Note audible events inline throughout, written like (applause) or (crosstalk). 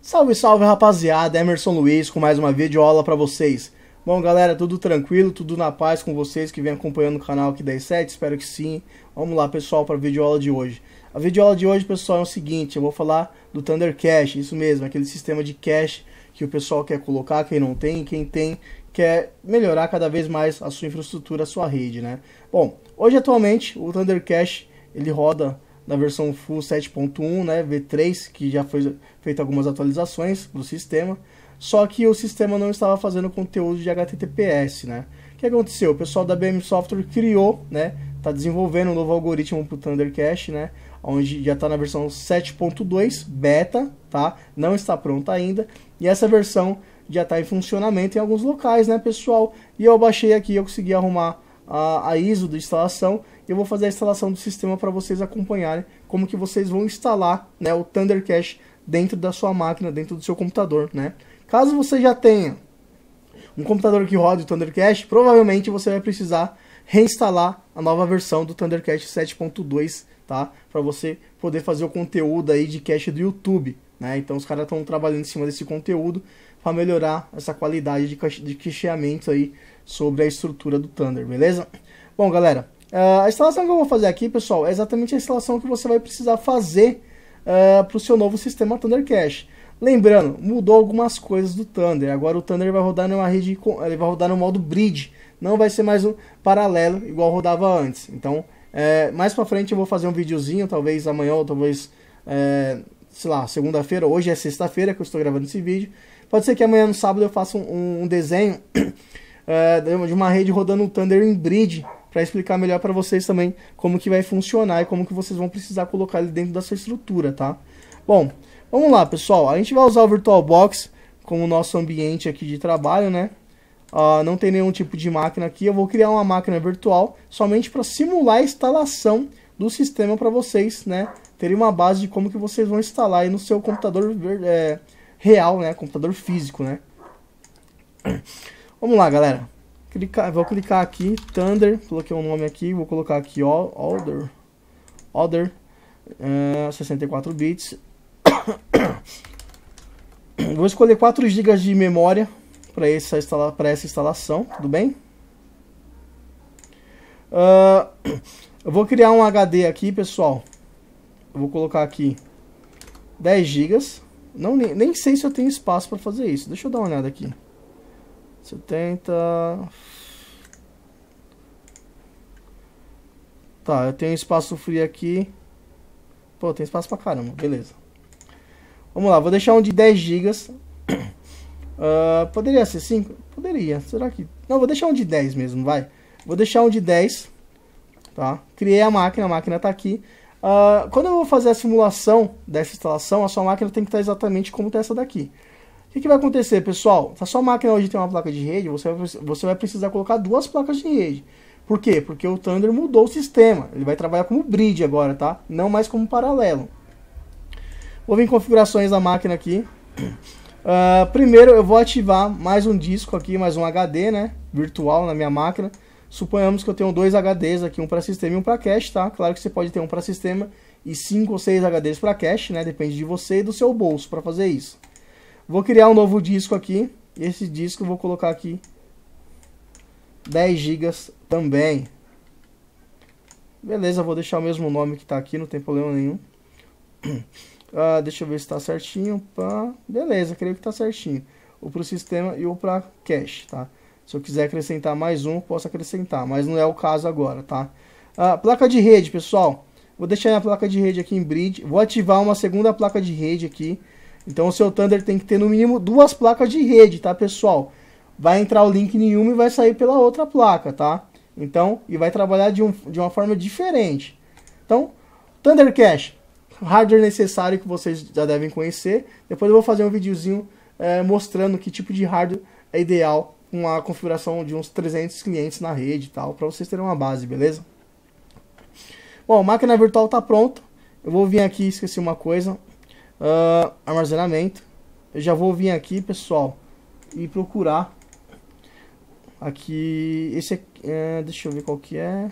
Salve, salve rapaziada, Emerson Luiz com mais uma videoaula para vocês. Bom galera, tudo tranquilo, tudo na paz com vocês que vem acompanhando o canal aqui da i7, espero que sim. Vamos lá pessoal para a videoaula de hoje. A videoaula de hoje pessoal é o seguinte, eu vou falar do Thunder Cache, isso mesmo, aquele sistema de cache que o pessoal quer colocar, quem não tem, quem tem quer melhorar cada vez mais a sua infraestrutura, a sua rede, né? Bom, hoje atualmente o Thunder Cache ele roda na versão Full 7.1, né, V3, que já foi feita algumas atualizações do sistema, só que o sistema não estava fazendo conteúdo de HTTPS, né? O que aconteceu? O pessoal da BM Software criou, né, está desenvolvendo um novo algoritmo para o Thundercache, né, onde já está na versão 7.2 beta, tá? Não está pronta ainda, e essa versão já está em funcionamento em alguns locais, né, pessoal? E eu baixei aqui, eu consegui arrumar a, a ISO da instalação eu vou fazer a instalação do sistema para vocês acompanharem como que vocês vão instalar né, o Thundercache dentro da sua máquina, dentro do seu computador, né? Caso você já tenha um computador que roda o Thundercast, provavelmente você vai precisar reinstalar a nova versão do Thundercast 7.2, tá? Para você poder fazer o conteúdo aí de cache do YouTube, né? Então os caras estão trabalhando em cima desse conteúdo para melhorar essa qualidade de, cache de cacheamento aí sobre a estrutura do Thunder, beleza? Bom, galera, Uh, a instalação que eu vou fazer aqui, pessoal, é exatamente a instalação que você vai precisar fazer uh, é, para o seu novo sistema Thundercache. Lembrando, mudou algumas coisas do Thunder. Agora o Thunder vai rodar numa rede, ele vai rodar no modo bridge. Não vai ser mais um paralelo igual rodava antes. Então, é, mais para frente eu vou fazer um videozinho, talvez amanhã ou talvez, é, sei lá, segunda-feira. Hoje é sexta-feira que eu estou gravando esse vídeo. Pode ser que amanhã no sábado eu faça um, um desenho (coughs) é, de uma rede rodando o Thunder em bridge para explicar melhor para vocês também como que vai funcionar e como que vocês vão precisar colocar ele dentro da sua estrutura, tá? Bom, vamos lá, pessoal. A gente vai usar o VirtualBox como nosso ambiente aqui de trabalho, né? Uh, não tem nenhum tipo de máquina aqui. Eu vou criar uma máquina virtual somente para simular a instalação do sistema para vocês, né? Terem uma base de como que vocês vão instalar aí no seu computador é, real, né? Computador físico, né? Vamos lá, galera clicar, vou clicar aqui, Thunder, coloquei um nome aqui, vou colocar aqui Other, Other, uh, eh, 64 bits. (coughs) vou escolher 4 GB de memória para essa, instala essa instalação, tudo bem? Uh, ah, eu vou criar um HD aqui, pessoal. Eu vou colocar aqui 10 GB. Não, nem, nem sei se eu tenho espaço para fazer isso. Deixa eu dar uma olhada aqui. 70. Tá, eu tenho espaço free aqui. Pô, tem espaço pra caramba, beleza. Vamos lá, vou deixar um de 10 GB. Uh, poderia ser 5? Poderia, será que... Não, vou deixar um de 10 mesmo, vai. Vou deixar um de 10, tá? Criei a máquina, a máquina tá aqui. Uh, quando eu vou fazer a simulação dessa instalação, a sua máquina tem que estar exatamente como tá essa daqui que, que vai acontecer, pessoal? Tá Se a sua máquina hoje tem uma placa de rede, você vai, você vai precisar colocar duas placas de rede. Por quê? Porque o Thunder mudou o sistema. Ele vai trabalhar como bridge agora, tá? Não mais como paralelo. Vou vir em configurações da máquina aqui. Uh, (clears throat) primeiro eu vou ativar mais um disco aqui, mais um HD, né? Virtual na minha máquina. Suponhamos que eu tenho dois HDs aqui, um para sistema e um para cache, tá? Claro que você pode ter um para sistema e cinco ou seis HDs para cache, né? Depende de você e do seu bolso para fazer isso. Vou criar um novo disco aqui. Esse disco eu vou colocar aqui 10 GB também. Beleza, vou deixar o mesmo nome que está aqui, não tem problema nenhum. (clears throat) Ah, deixa eu ver se está certinho. Pá. Beleza, creio que está certinho. O para o sistema e o para cache, tá? Se eu quiser acrescentar mais um, posso acrescentar, mas não é o caso agora, tá? Ah, placa de rede, pessoal. Vou deixar a placa de rede aqui em bridge. Vou ativar uma segunda placa de rede aqui então o seu Thunder tem que ter no mínimo duas placas de rede, tá, pessoal? Vai entrar o link em uma e vai sair pela outra placa, tá? Então, e vai trabalhar de, um, de uma forma diferente. Então, Thunder Cache, hardware necessário que vocês já devem conhecer. Depois eu vou fazer um videozinho é, mostrando que tipo de hardware é ideal com a configuração de uns 300 clientes na rede e tal, para vocês terem uma base, beleza? Bom, máquina virtual está pronta. Eu vou vir aqui, esqueci uma coisa, Uh, armazenamento. Eu já vou vir aqui, pessoal, e procurar aqui. Esse aqui, é, deixa eu ver qual que é.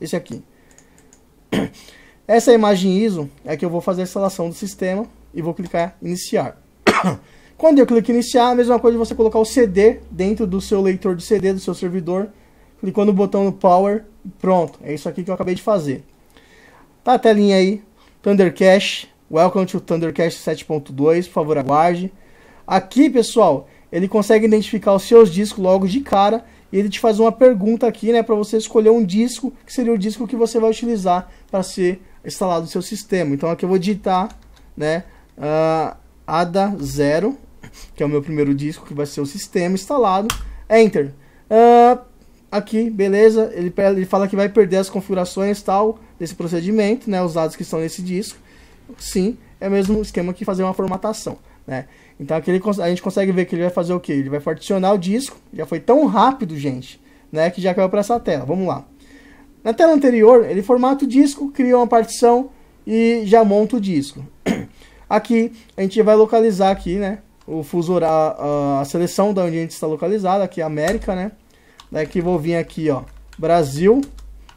Esse aqui. Essa imagem ISO é que eu vou fazer a instalação do sistema e vou clicar iniciar. (coughs) Quando eu clico em iniciar, a mesma coisa de você colocar o CD dentro do seu leitor de CD do seu servidor, clicou no botão no power, pronto. É isso aqui que eu acabei de fazer. Tá a telinha aí, Thundercache, Welcome to Thundercast 7.2, por favor aguarde. Aqui, pessoal, ele consegue identificar os seus discos logo de cara e ele te faz uma pergunta aqui, né, para você escolher um disco que seria o disco que você vai utilizar para ser instalado no seu sistema. Então aqui eu vou digitar, né, uh, ah, ADA 0, que é o meu primeiro disco que vai ser o sistema instalado. Enter. Uh, aqui, beleza? Ele, ele fala que vai perder as configurações tal desse procedimento, né, os dados que estão nesse disco sim, é o mesmo esquema que fazer uma formatação. Né? Então aquele a gente consegue ver que ele vai fazer o que? Ele vai particionar o disco, já foi tão rápido, gente, né, que já caiu para essa tela. Vamos lá. Na tela anterior, ele formata o disco, cria uma partição e já monta o disco. (clears throat) Aqui a gente vai localizar aqui, né, o fuso a, a seleção da onde a gente está localizado, aqui é América, né? Daqui vou vir aqui, ó, Brasil.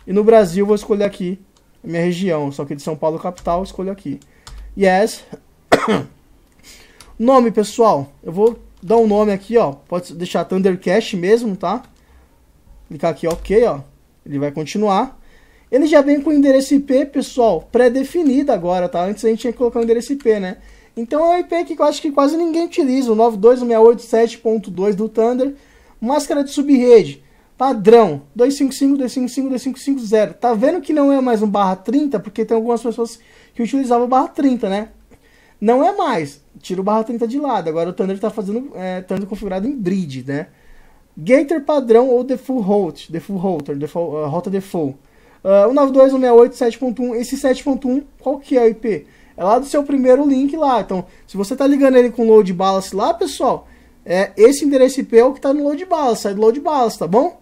E no Brasil vou escolher aqui minha região, só que de São Paulo capital, escolho aqui. Yes. (coughs) nome, pessoal. Eu vou dar um nome aqui, ó. Pode deixar Thundercast mesmo, tá? Clicar aqui OK, ó. Ele vai continuar. Ele já vem com o endereço IP, pessoal, pré-definido agora, tá? Antes a gente tinha que colocar o endereço IP, né? Então é um IP que eu acho que quase ninguém utiliza, o 92687.2 do Thunder. Máscara de subrede. Padrão, 255, 255, 255, 0. Tá vendo que não é mais um barra 30? Porque tem algumas pessoas que utilizavam barra 30, né? Não é mais. Tira o barra 30 de lado. Agora o Thunder tá fazendo, é, Thunder configurado em bridge, né? Gator padrão ou default halt, default halter, default, uh, rota default. Uh, 92168.7.1, esse 7.1, qual que é o IP? É lá do seu primeiro link lá. Então, se você tá ligando ele com load balance lá, pessoal, é, esse endereço IP é o que tá no load balance, sai do load balance, tá bom?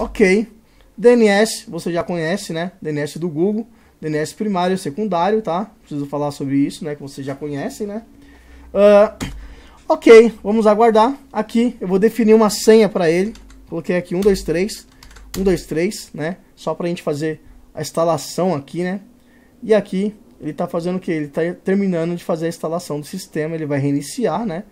Ok. DNS, você já conhece, né? DNS do Google. DNS primário e secundário, tá? Preciso falar sobre isso, né? Que vocês já conhecem, né? Uh, ok, vamos aguardar. Aqui eu vou definir uma senha para ele. Coloquei aqui 1, 2, 3. 1, 2, 3, né? Só para a gente fazer a instalação aqui, né? E aqui ele está fazendo o que? Ele está terminando de fazer a instalação do sistema. Ele vai reiniciar, né?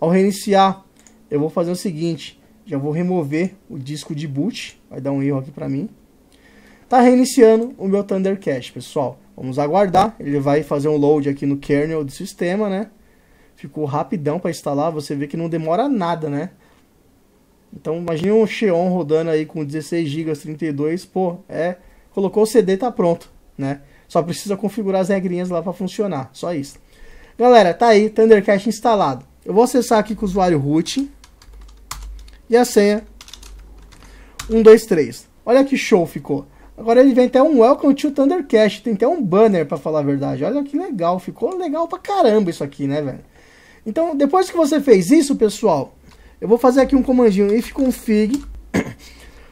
Ao reiniciar, eu vou fazer o seguinte. Já vou remover o disco de boot. Vai dar um erro aqui para mim. Tá reiniciando o meu Thundercast, pessoal. Vamos aguardar. Ele vai fazer um load aqui no kernel do sistema, né? Ficou rapidão para instalar. Você vê que não demora nada, né? Então imagine um Xeon rodando aí com 16 GB, 32, pô, é, colocou o CD tá pronto, né? Só precisa configurar as regrinhas lá para funcionar, só isso. Galera, tá aí Thundercast instalado. Eu vou acessar aqui com o usuário root. E a senha 123. Olha que show ficou. Agora ele vem até um Welcome to Thundercast. Tem até um banner, para falar a verdade. Olha que legal. Ficou legal pra caramba isso aqui, né, velho? Então, depois que você fez isso, pessoal, eu vou fazer aqui um comandinho if config. (coughs)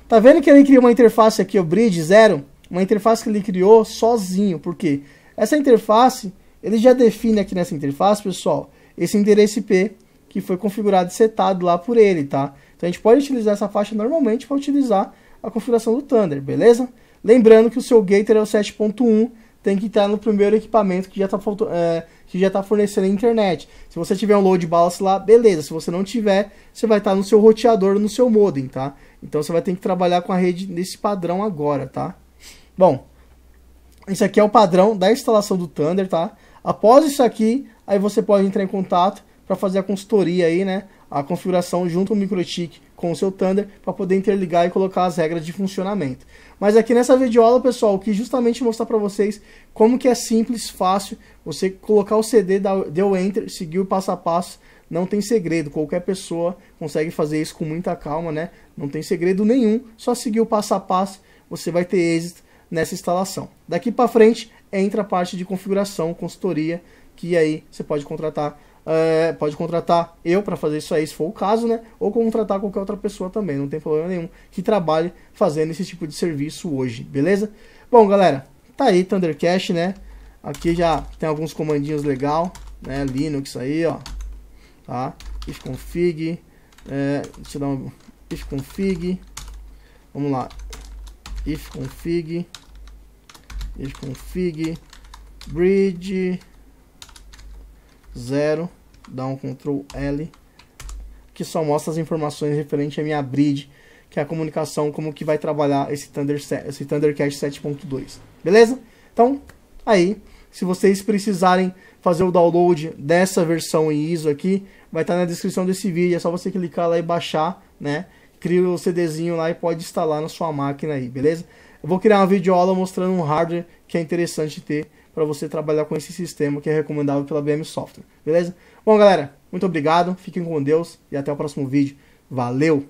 tá vendo que ele criou uma interface aqui, o bridge 0? Uma interface que ele criou sozinho. porque Essa interface, ele já define aqui nessa interface, pessoal, esse endereço IP que foi configurado e setado lá por ele, tá? Então a gente pode utilizar essa faixa normalmente para utilizar a configuração do Thunder, beleza? Lembrando que o seu Gator é o 7.1, tem que estar no primeiro equipamento que já está é, tá fornecendo a internet. Se você tiver um load balance lá, beleza. Se você não tiver, você vai estar tá no seu roteador, no seu modem, tá? Então você vai ter que trabalhar com a rede nesse padrão agora, tá? Bom, esse aqui é o padrão da instalação do Thunder, tá? Após isso aqui, aí você pode entrar em contato para fazer a consultoria aí, né? a configuração junto ao MicroTik com o seu Thunder para poder interligar e colocar as regras de funcionamento. Mas aqui nessa videoaula, pessoal, eu quis justamente mostrar para vocês como que é simples, fácil, você colocar o CD, deu Enter, seguir o passo a passo, não tem segredo, qualquer pessoa consegue fazer isso com muita calma, né? Não tem segredo nenhum, só seguir o passo a passo, você vai ter êxito nessa instalação. Daqui para frente, entra a parte de configuração, consultoria, que aí você pode contratar é, pode contratar eu para fazer isso aí, se for o caso, né? Ou contratar qualquer outra pessoa também, não tem problema nenhum, que trabalhe fazendo esse tipo de serviço hoje, beleza? Bom, galera, tá aí Thundercash, né? Aqui já tem alguns comandinhos legal, né? Linux aí, ó, tá? ifconfig, é, deixa eu dar um ifconfig, vamos lá, ifconfig, ifconfig, bridge, zero dar um Ctrl L, que só mostra as informações referentes à minha bridge, que é a comunicação, como que vai trabalhar esse, Thunder, esse Thundercat 7.2. Beleza? Então, aí, se vocês precisarem fazer o download dessa versão em ISO aqui, vai estar tá na descrição desse vídeo, é só você clicar lá e baixar, né? Cria o CDzinho lá e pode instalar na sua máquina aí, beleza? Eu vou criar uma videoaula mostrando um hardware que é interessante ter para você trabalhar com esse sistema que é recomendável pela BM Software, beleza? Bom, galera, muito obrigado. Fiquem com Deus e até o próximo vídeo. Valeu!